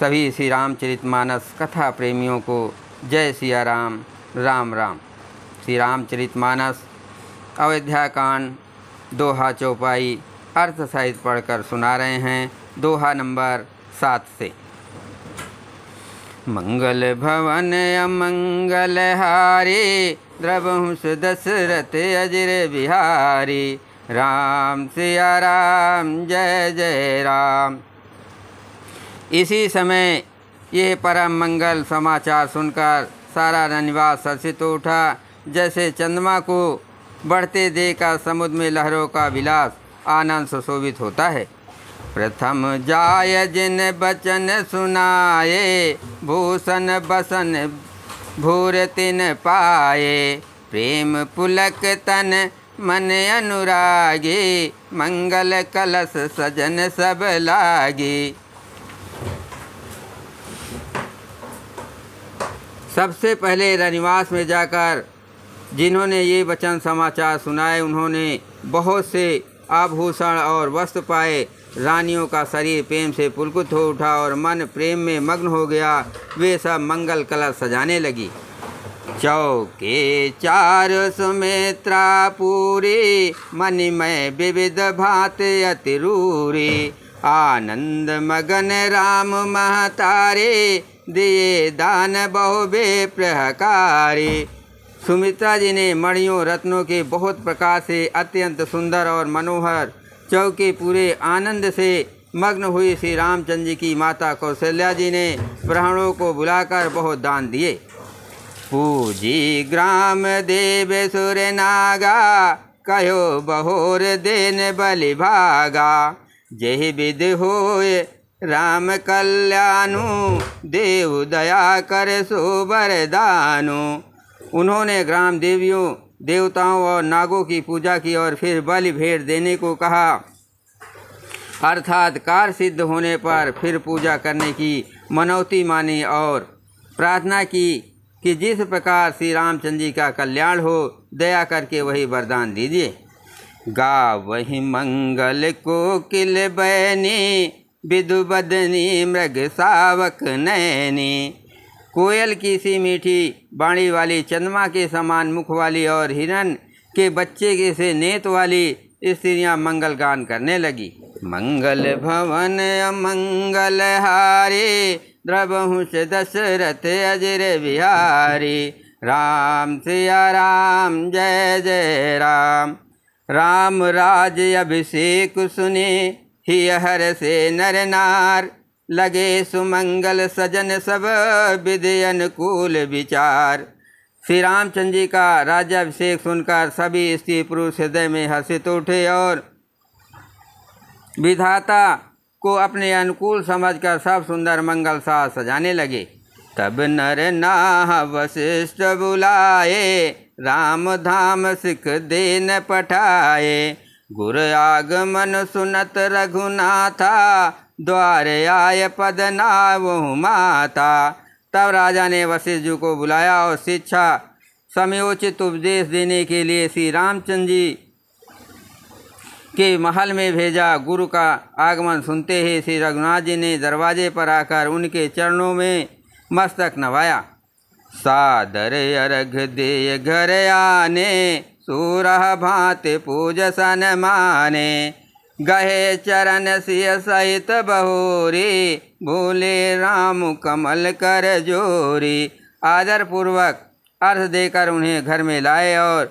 सभी श्री रामचरितमानस कथा प्रेमियों को जय सिया राम राम राम श्री रामचरितमानस अयोध्या कांड दोहा चौपाई अर्थ सहित पढ़कर सुना रहे हैं दोहा नंबर सात से मंगल भवन अमंगल हारी द्रवहुस दशरथ अजर बिहारी राम सिया राम जय जय राम इसी समय ये परम मंगल समाचार सुनकर सारा रनिवास सरसित उठा जैसे चंद्रमा को बढ़ते देखा समुद्र में लहरों का विलास आनंद सुशोभित होता है प्रथम जाय जिन बचन सुनाए भूषण बसन भूर तिन पाए प्रेम पुलक तन मन अनुरागी मंगल कलश सजन सब लागी सबसे पहले रनिवास में जाकर जिन्होंने ये वचन समाचार सुनाए उन्होंने बहुत से आभूषण और वस्त्र पाए रानियों का शरीर प्रेम से पुलकुत हो उठा और मन प्रेम में मग्न हो गया वे सब मंगल कला सजाने लगी चौके चार सुमित्रा पूरी मन में विविध भात अतिरूरी आनंद मगन राम महतारे दिए दान बहु प्रहकारी सुमित्रा जी ने मणियों रत्नों के बहुत प्रकार से अत्यंत सुंदर और मनोहर चौके पूरे आनंद से मग्न हुई श्री रामचंद्र जी की माता कौशल्या जी ने ब्राह्मणों को बुलाकर बहुत दान दिए पूजी ग्राम देव सुर नागा कहो बहोर देन बलि भागा जय विद होए राम कल्याणु देव दया कर सो बरदानु उन्होंने ग्राम देवियों देवताओं और नागों की पूजा की और फिर बलि भेंट देने को कहा अर्थात कार सिद्ध होने पर फिर पूजा करने की मनौती मानी और प्रार्थना की कि जिस प्रकार श्री रामचंद्र जी का कल्याण हो दया करके वही वरदान दीजिए गा वही मंगल को किल बैनी विदुबदनी मृग सावक नैनी कोयल की सी मीठी बाणी वाली चंद्रमा के समान मुख वाली और हिरन के बच्चे के से नेत वाली स्त्रियां मंगल गान करने लगी मंगल भवन अमंगल हारे द्रवहुष दशरथ अजर बिहारी राम सिया राम जय जय राम राम राज अभिषेक सुने ही हर से नर नार लगे सुमंगल सजन सब विधि अनुकूल विचार श्री रामचंद्र जी का राज्याभिषेक सुनकर सभी स्त्री पुरुष हृदय में हर्षित उठे और विधाता को अपने अनुकूल समझकर सब सुंदर मंगल सा सजाने लगे तब नर नाह वशिष्ठ बुलाए राम धाम सिख देन पठाए गुर आगमन सुनत रघुनाथा द्वारे आय पद नावहु माता तब राजा ने वशिष्ठ जी को बुलाया और शिक्षा समयोचित उपदेश देने के लिए श्री रामचंद्र जी के महल में भेजा गुरु का आगमन सुनते ही श्री रघुनाथ जी ने दरवाजे पर आकर उनके चरणों में मस्तक नवाया सादर अर्घ दे घर आने सूर भांति सन माने गहे चरण सिय सहित बहूरी भूले राम कमल कर जोरी आदर पूर्वक अर्थ देकर उन्हें घर में लाए और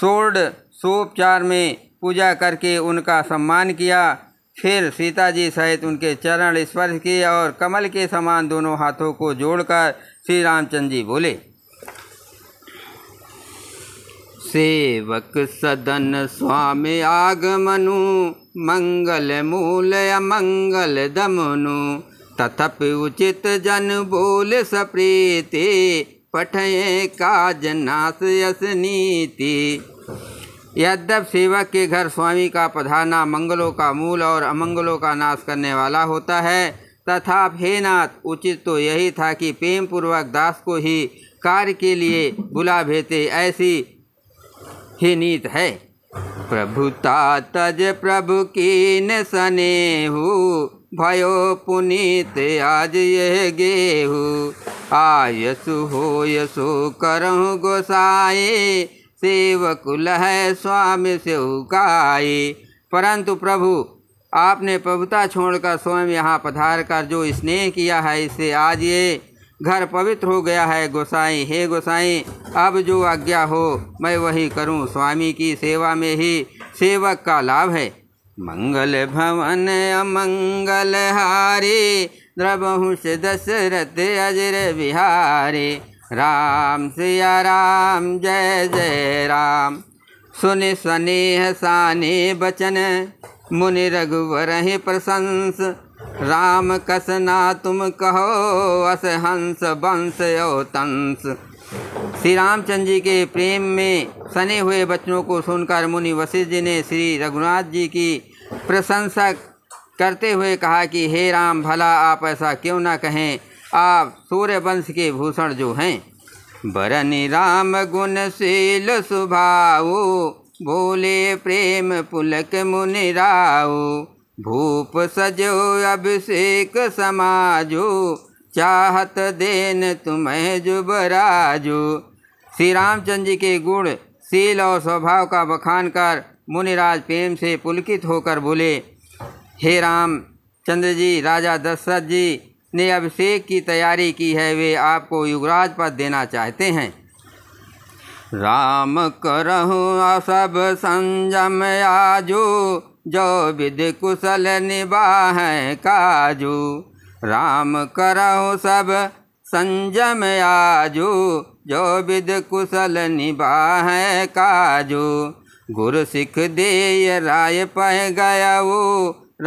सोर्ड सोपचार में पूजा करके उनका सम्मान किया फिर सीता जी सहित उनके चरण स्पर्श किए और कमल के समान दोनों हाथों को जोड़कर श्री रामचंद्र जी बोले सेवक सदन स्वामी आगमनु मंगल मूल अमंगल दमनु तथपि उचित जन बोल सप्रीति पठय काज नास यस नीति यद्यप सेवक के घर स्वामी का पधाना मंगलों का मूल और अमंगलों का नाश करने वाला होता है तथा हे नाथ उचित तो यही था कि प्रेम पूर्वक दास को ही कार्य के लिए बुला भेते ऐसी ही नीत है प्रभुता तज प्रभु कीन सनेहु भयो पुनीत आज यह गेहू आयसु हो यसु करु गोसाए कुल है स्वामी से उकाए परंतु प्रभु आपने प्रभुता छोड़कर स्वयं यहाँ पधार कर जो स्नेह किया है इसे आज ये घर पवित्र हो गया है गोसाई हे गोसाई अब जो आज्ञा हो मैं वही करूं स्वामी की सेवा में ही सेवक का लाभ है मंगल भवन अमंगल हारे द्रबहुष दशरथ अजर बिहारी राम सिया राम जय जय राम सुन सनेह साने बचन मुनि रघुवर प्रशंस राम कसना तुम कहो अस हंस बंस ओ तंस श्री रामचंद्र जी के प्रेम में सने हुए बच्चों को सुनकर मुनि वशिष्ठ जी ने श्री रघुनाथ जी की प्रशंसा करते हुए कहा कि हे राम भला आप ऐसा क्यों ना कहें आप सूर्य वंश के भूषण जो हैं बरन राम गुणशील सुभाऊ भोले प्रेम पुलक राऊ भूप सजो अभिषेक समाजो चाहत देन तुम्हें जुबराजो श्री रामचंद्र जी के गुण शील और स्वभाव का बखान कर मुनिराज प्रेम से पुलकित होकर बोले हे राम चंद्र जी राजा दशरथ जी ने अभिषेक की तैयारी की है वे आपको युगराज पद देना चाहते हैं राम करहु सब संजम आजो जो विद कुशल निबाह काजू राम करो सब संजम आजू जो विद कुशल निबाह काजू गुरु सिख दे राय पह गयऊ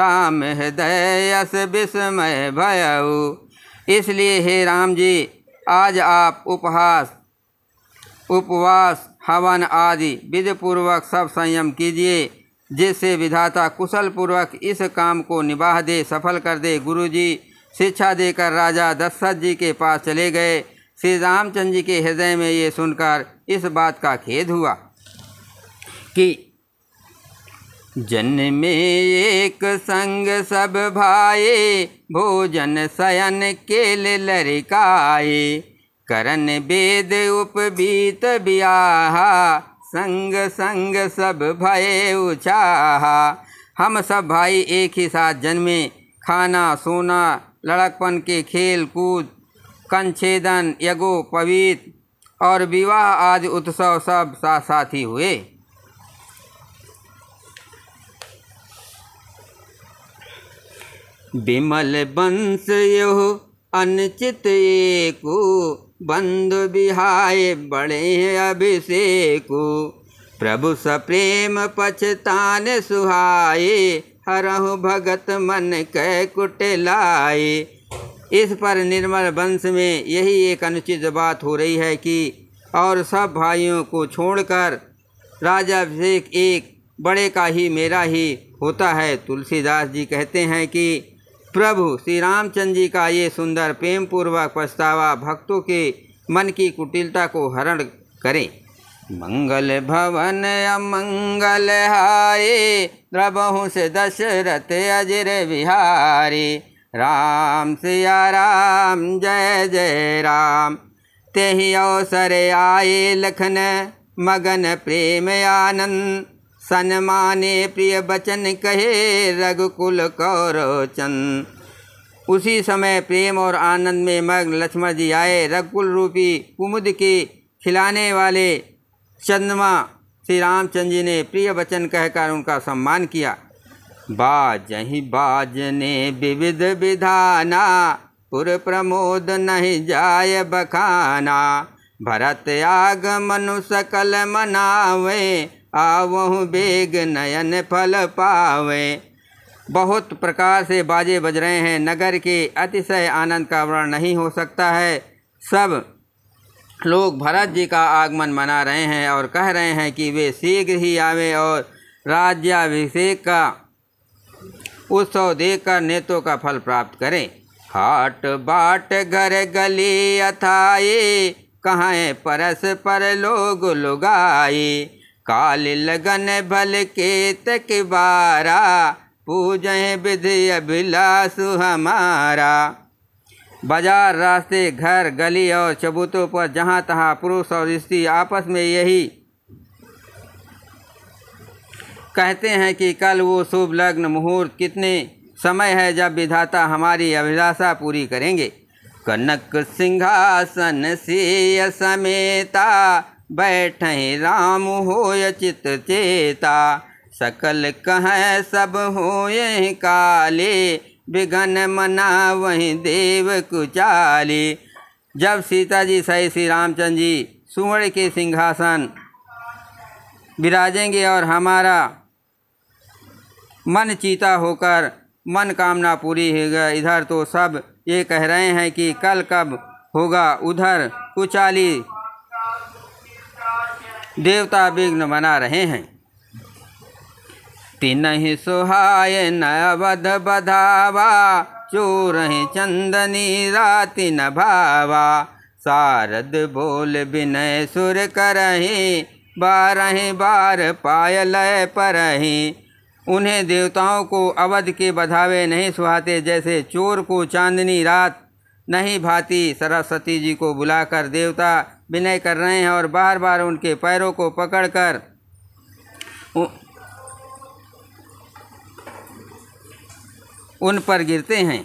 राम हृदय विस्मय भयऊ इसलिए हे राम जी आज आप उपहास उपवास हवन आदि विधिपूर्वक सब संयम कीजिए जिससे विधाता कुशल पूर्वक इस काम को निभा दे सफल कर दे गुरुजी शिक्षा देकर राजा दशरथ जी के पास चले गए श्री रामचंद्र जी के हृदय में ये सुनकर इस बात का खेद हुआ कि जन में एक संग सब भाए भोजन शयन केल लरिकाए करण वेद उपबीत ब्याहा संग संग सब भय उछाहा हम सब भाई एक ही साथ जन्मे खाना सोना लड़कपन के खेल कूद कंछेदन यगो पवित और विवाह आदि उत्सव सब साथ साथ ही हुए विमल बंश यो अनचित एक बंधु बिहाय बड़े अभिषेक प्रभु स प्रेम पछताने सुहाए हरहु भगत मन कह कुटलाए इस पर निर्मल वंश में यही एक अनुचित बात हो रही है कि और सब भाइयों को छोड़कर राजा अभिषेक एक बड़े का ही मेरा ही होता है तुलसीदास जी कहते हैं कि प्रभु श्री रामचंद्र जी का ये सुंदर प्रेम पूर्वक पछतावा भक्तों के मन की कुटिलता को हरण करें मंगल भवन अमंगल हाये द्रबहु से दशरथ अजर बिहारी राम सिया राम जय जय राम तेहि अवसर आए लखन मगन प्रेम आनंद सनमाने प्रिय बचन कहे रघुकुल कौरोचन उसी समय प्रेम और आनंद में मग्न लक्ष्मण जी आए रघुकुल रूपी कुमुद के खिलाने वाले चंद्रमा श्री रामचंद्र जी ने प्रिय वचन कहकर उनका सम्मान किया बाजही बाज ने विविध विधाना पुर प्रमोद नहीं जाय बखाना भरत आग मनु सकल मनावे आवहु बेग नयन फल पावे बहुत प्रकार से बाजे बज रहे हैं नगर के अतिशय आनंद का वर्णन नहीं हो सकता है सब लोग भरत जी का आगमन मना रहे हैं और कह रहे हैं कि वे शीघ्र ही आवे और राज्याभिषेक का उत्सव कर नेतों का फल प्राप्त करें हाट बाट घर गली अथाए कहाँ परस पर लोग लुगाए काल लगन भल के तक बारा पूजें विधि अभिलाष हमारा बाजार रास्ते घर गली और चबूतों पर जहाँ तहाँ पुरुष और स्त्री आपस में यही कहते हैं कि कल वो शुभ लग्न मुहूर्त कितने समय है जब विधाता हमारी अभिलाषा पूरी करेंगे कनक सिंहासन से समेता बैठे राम होय चित चेता सकल कह सब होय काले बिघन मना वही देव कुचाले जब सीता जी सही श्री रामचंद्र जी सुवर्ण के सिंहासन विराजेंगे और हमारा मन चीता होकर मन कामना पूरी हो इधर तो सब ये कह रहे हैं कि कल कब होगा उधर कुचाली देवता विघ्न बना रहे हैं तीन ही सुहाय न अवध बधावा चोर चंदनी राति न भावा सारद बोल विनय सुर करही बारह बार पायल पर उन्हें देवताओं को अवध के बधावे नहीं सुहाते जैसे चोर को चांदनी रात नहीं भाती सरस्वती जी को बुलाकर देवता विनय कर रहे हैं और बार बार उनके पैरों को पकड़कर उन पर गिरते हैं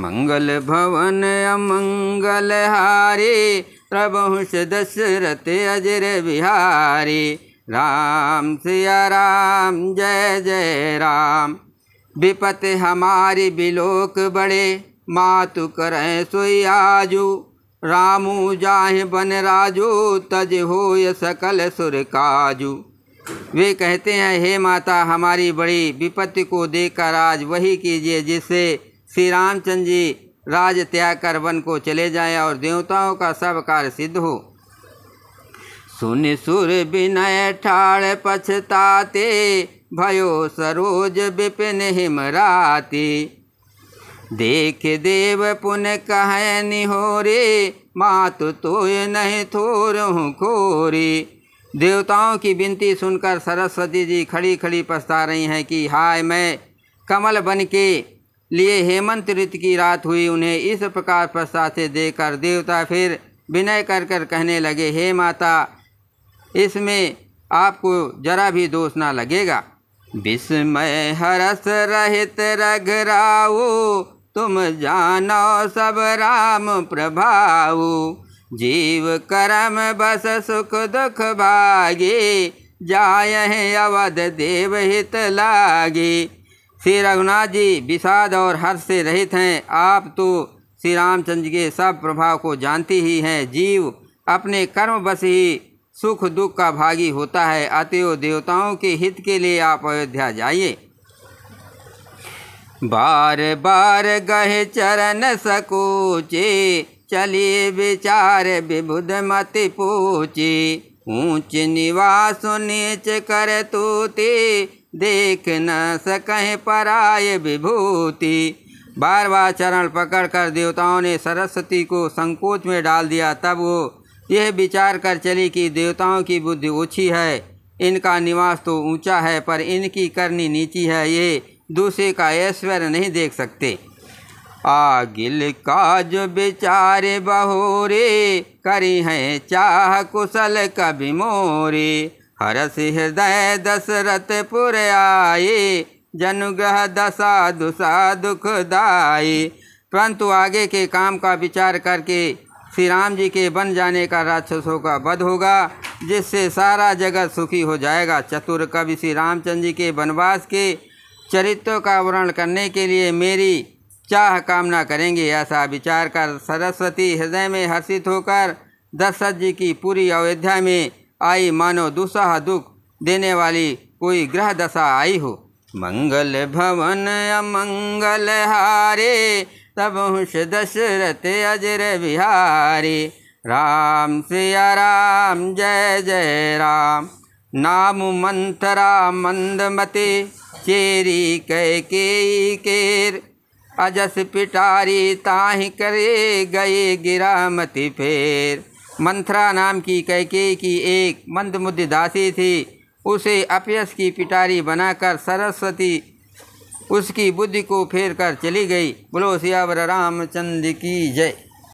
मंगल भवन अमंगल हारी प्रभुष दशरथ अजर बिहारी राम सिया राम जय जय राम विपत हमारी बिलोक बड़े मातु करें आजू रामू जाहे बन राजू तज हो सकल सुर काजू वे कहते हैं हे माता हमारी बड़ी विपत्ति को कर आज वही कीजिए जिससे श्री रामचंद्र जी राज त्याग कर वन को चले जाएं और देवताओं का सब कार्य सिद्ध हो सुन सुर बिनय ठाड़ पछताते भयो सरोज विपिन हिमराती देख देव पुन कह निहोरे मात तो नहीं थोर हूँ खोरी देवताओं की विनती सुनकर सरस्वती जी खड़ी खड़ी पछता रही हैं कि हाय मैं कमल बन के लिए हेमंत ऋतु की रात हुई उन्हें इस प्रकार पछताते देकर देवता फिर विनय कर कर कहने लगे हे माता इसमें आपको जरा भी दोष ना लगेगा विस्मय हरस रहित रघराओ तुम जानो सब राम प्रभाऊ जीव करम बस सुख दुख भागे जाय अवध देव हित लागे श्री रघुनाथ जी विषाद और हर्ष से रहित हैं आप तो श्री रामचंद्र के सब प्रभाव को जानती ही हैं जीव अपने कर्म बस ही सुख दुख का भागी होता है अतयो देवताओं के हित के लिए आप अयोध्या जाइए बार बार गहे चरण सकोचे चलिए विचार विबुध मति पूछे ऊंच निवास नीच कर तूते देख न सकहे पराय विभूति बार बार चरण पकड़ कर देवताओं ने सरस्वती को संकोच में डाल दिया तब वो यह विचार कर चली कि देवताओं की बुद्धि ऊँची है इनका निवास तो ऊंचा है पर इनकी करनी नीची है ये दूसरे का ऐश्वर्य नहीं देख सकते आगिल काज बेचारे बहोरे करी हैं चाह कुशल कभी मोरे हरस हृदय दशरथ पुर आए जनुग्रह दशा दुख दुखदाई परंतु आगे के काम का विचार करके श्री राम जी के बन जाने का राक्षसों का वध होगा जिससे सारा जगत सुखी हो जाएगा चतुर कवि श्री रामचंद्र जी के वनवास के चरित्रों का वर्णन करने के लिए मेरी चाह कामना करेंगे ऐसा विचार कर सरस्वती हृदय में हर्षित होकर दशरथ जी की पूरी अयोध्या में आई मानो दुसाह दुख देने वाली कोई ग्रह दशा आई हो मंगल भवन अमंगल हारे तब हुष दशरथ अजर बिहारी राम से राम जय जय राम नाम मंथरा मंदमती चेरी कह के केर अजस पिटारी ताहि करे गए गिरा मत फेर मंथरा नाम की कैके की एक मंदमुद्ध दासी थी उसे अपयस की पिटारी बनाकर सरस्वती उसकी बुद्धि को फेर कर चली गई बोलो सियावर रामचंद्र की जय